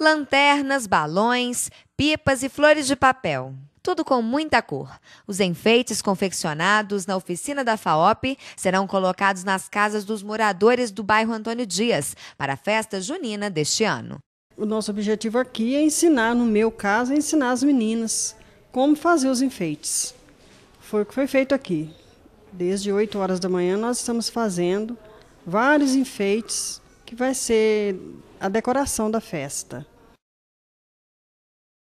lanternas, balões, pipas e flores de papel. Tudo com muita cor. Os enfeites confeccionados na oficina da FAOP serão colocados nas casas dos moradores do bairro Antônio Dias para a festa junina deste ano. O nosso objetivo aqui é ensinar, no meu caso, é ensinar as meninas como fazer os enfeites. Foi o que foi feito aqui. Desde 8 horas da manhã nós estamos fazendo vários enfeites que vai ser a decoração da festa.